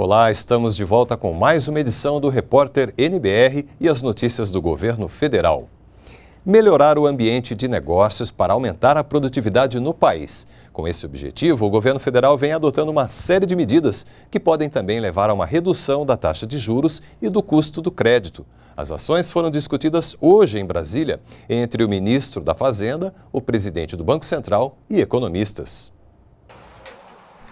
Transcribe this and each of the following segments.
Olá, estamos de volta com mais uma edição do Repórter NBR e as notícias do governo federal. Melhorar o ambiente de negócios para aumentar a produtividade no país. Com esse objetivo, o governo federal vem adotando uma série de medidas que podem também levar a uma redução da taxa de juros e do custo do crédito. As ações foram discutidas hoje em Brasília entre o ministro da Fazenda, o presidente do Banco Central e economistas.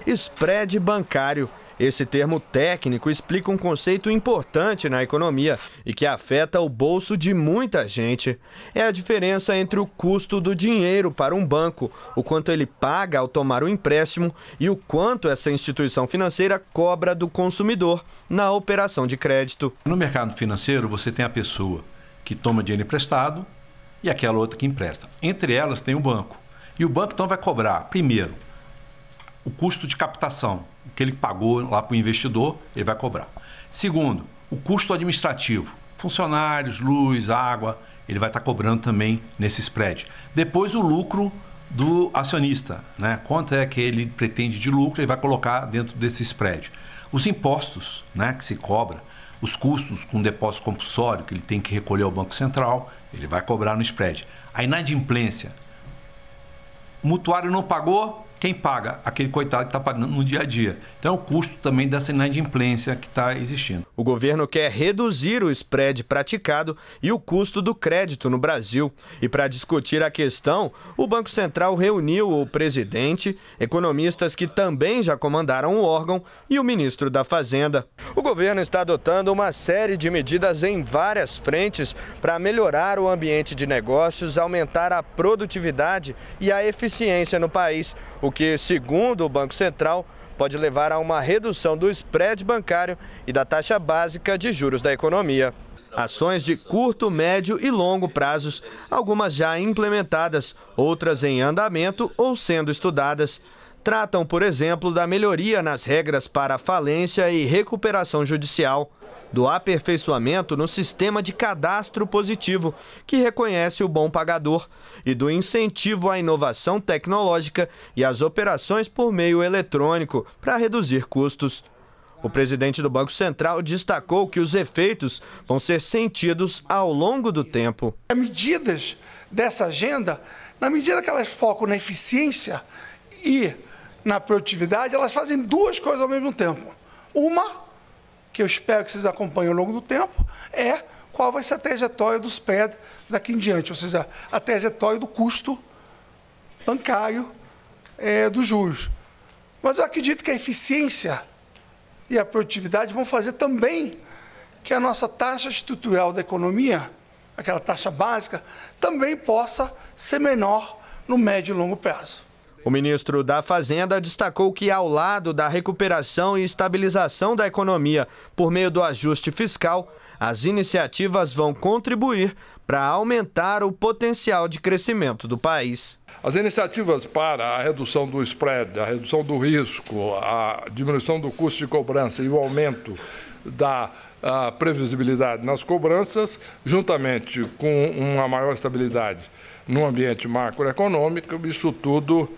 Spread bancário esse termo técnico explica um conceito importante na economia e que afeta o bolso de muita gente. É a diferença entre o custo do dinheiro para um banco, o quanto ele paga ao tomar o empréstimo e o quanto essa instituição financeira cobra do consumidor na operação de crédito. No mercado financeiro, você tem a pessoa que toma dinheiro emprestado e aquela outra que empresta. Entre elas tem o banco. E o banco então vai cobrar, primeiro, o custo de captação que ele pagou lá para o investidor, ele vai cobrar. Segundo, o custo administrativo. Funcionários, luz, água, ele vai estar tá cobrando também nesse spread. Depois o lucro do acionista, né? Quanto é que ele pretende de lucro, ele vai colocar dentro desse spread. Os impostos, né, que se cobra, os custos com depósito compulsório que ele tem que recolher ao Banco Central, ele vai cobrar no spread. A inadimplência. O mutuário não pagou, quem paga? Aquele coitado que está pagando no dia a dia. Então é o custo também dessa inadimplência que está existindo. O governo quer reduzir o spread praticado e o custo do crédito no Brasil. E para discutir a questão, o Banco Central reuniu o presidente, economistas que também já comandaram o órgão e o ministro da Fazenda. O governo está adotando uma série de medidas em várias frentes para melhorar o ambiente de negócios, aumentar a produtividade e a eficiência no país o que, segundo o Banco Central, pode levar a uma redução do spread bancário e da taxa básica de juros da economia. Ações de curto, médio e longo prazos, algumas já implementadas, outras em andamento ou sendo estudadas tratam, por exemplo, da melhoria nas regras para falência e recuperação judicial, do aperfeiçoamento no sistema de cadastro positivo, que reconhece o bom pagador, e do incentivo à inovação tecnológica e às operações por meio eletrônico para reduzir custos. O presidente do Banco Central destacou que os efeitos vão ser sentidos ao longo do tempo. As medidas dessa agenda, na medida que elas focam na eficiência e na produtividade, elas fazem duas coisas ao mesmo tempo. Uma, que eu espero que vocês acompanhem ao longo do tempo, é qual vai ser a trajetória dos PED daqui em diante, ou seja, a trajetória do custo bancário é, dos juros. Mas eu acredito que a eficiência e a produtividade vão fazer também que a nossa taxa estrutural da economia, aquela taxa básica, também possa ser menor no médio e longo prazo. O ministro da Fazenda destacou que, ao lado da recuperação e estabilização da economia por meio do ajuste fiscal, as iniciativas vão contribuir para aumentar o potencial de crescimento do país. As iniciativas para a redução do spread, a redução do risco, a diminuição do custo de cobrança e o aumento da previsibilidade nas cobranças, juntamente com uma maior estabilidade no ambiente macroeconômico, isso tudo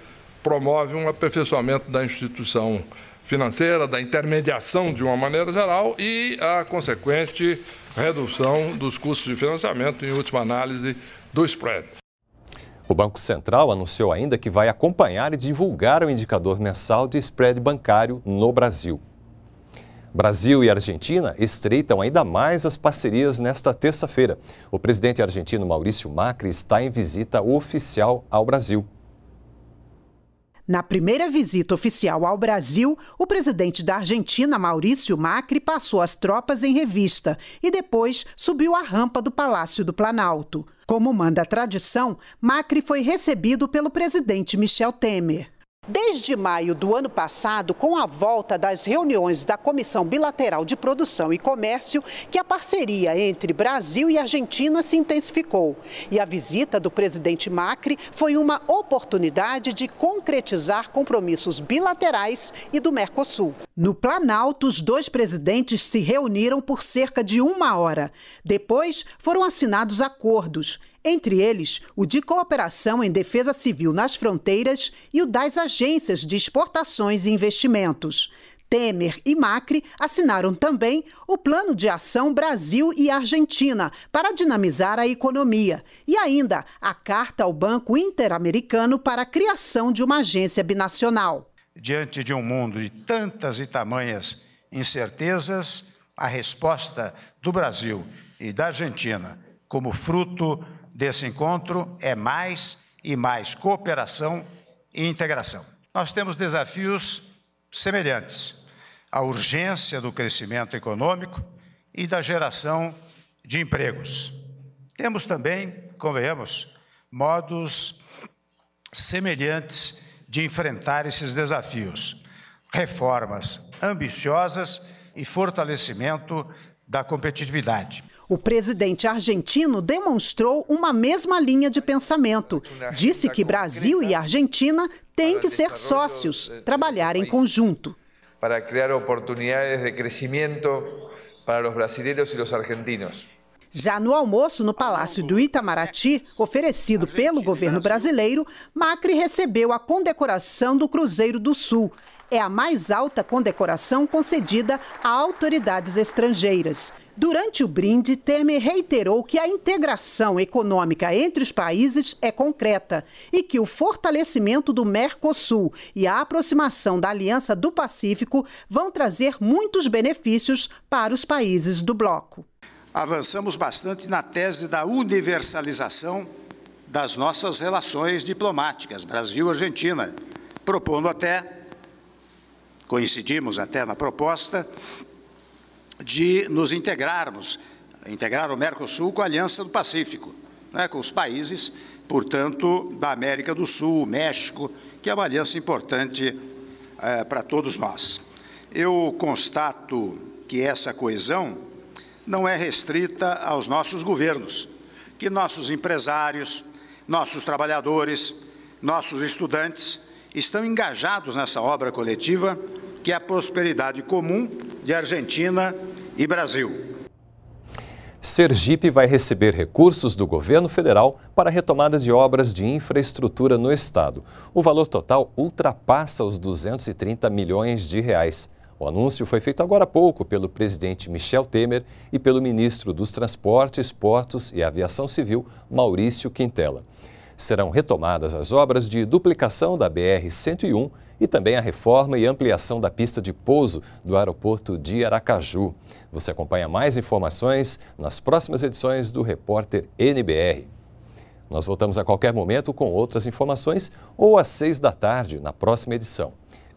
promove um aperfeiçoamento da instituição financeira, da intermediação de uma maneira geral e a consequente redução dos custos de financiamento, em última análise, do spread. O Banco Central anunciou ainda que vai acompanhar e divulgar o indicador mensal de spread bancário no Brasil. Brasil e Argentina estreitam ainda mais as parcerias nesta terça-feira. O presidente argentino Maurício Macri está em visita oficial ao Brasil. Na primeira visita oficial ao Brasil, o presidente da Argentina, Maurício Macri, passou as tropas em revista e depois subiu a rampa do Palácio do Planalto. Como manda a tradição, Macri foi recebido pelo presidente Michel Temer. Desde maio do ano passado, com a volta das reuniões da Comissão Bilateral de Produção e Comércio, que a parceria entre Brasil e Argentina se intensificou. E a visita do presidente Macri foi uma oportunidade de concretizar compromissos bilaterais e do Mercosul. No Planalto, os dois presidentes se reuniram por cerca de uma hora. Depois foram assinados acordos. Entre eles, o de cooperação em defesa civil nas fronteiras e o das agências de exportações e investimentos. Temer e Macri assinaram também o Plano de Ação Brasil e Argentina para dinamizar a economia e ainda a carta ao Banco Interamericano para a criação de uma agência binacional. Diante de um mundo de tantas e tamanhas incertezas, a resposta do Brasil e da Argentina, como fruto desse encontro é mais e mais cooperação e integração. Nós temos desafios semelhantes: a urgência do crescimento econômico e da geração de empregos. Temos também, convenhamos, modos semelhantes de enfrentar esses desafios: reformas ambiciosas e fortalecimento da competitividade. O presidente argentino demonstrou uma mesma linha de pensamento. Disse que Brasil e Argentina têm que ser sócios, trabalhar em conjunto. Para criar oportunidades de crescimento para os brasileiros e os argentinos. Já no almoço, no Palácio do Itamaraty, oferecido pelo governo brasileiro, Macri recebeu a condecoração do Cruzeiro do Sul. É a mais alta condecoração concedida a autoridades estrangeiras. Durante o brinde, Temer reiterou que a integração econômica entre os países é concreta e que o fortalecimento do Mercosul e a aproximação da Aliança do Pacífico vão trazer muitos benefícios para os países do bloco avançamos bastante na tese da universalização das nossas relações diplomáticas Brasil-Argentina, propondo até, coincidimos até na proposta, de nos integrarmos, integrar o Mercosul com a Aliança do Pacífico, né, com os países, portanto, da América do Sul, México, que é uma aliança importante é, para todos nós. Eu constato que essa coesão não é restrita aos nossos governos, que nossos empresários, nossos trabalhadores, nossos estudantes estão engajados nessa obra coletiva que é a prosperidade comum de Argentina e Brasil. Sergipe vai receber recursos do governo federal para retomada de obras de infraestrutura no estado. O valor total ultrapassa os 230 milhões de reais. O anúncio foi feito agora há pouco pelo presidente Michel Temer e pelo ministro dos Transportes, Portos e Aviação Civil, Maurício Quintela. Serão retomadas as obras de duplicação da BR-101 e também a reforma e ampliação da pista de pouso do aeroporto de Aracaju. Você acompanha mais informações nas próximas edições do Repórter NBR. Nós voltamos a qualquer momento com outras informações ou às seis da tarde na próxima edição.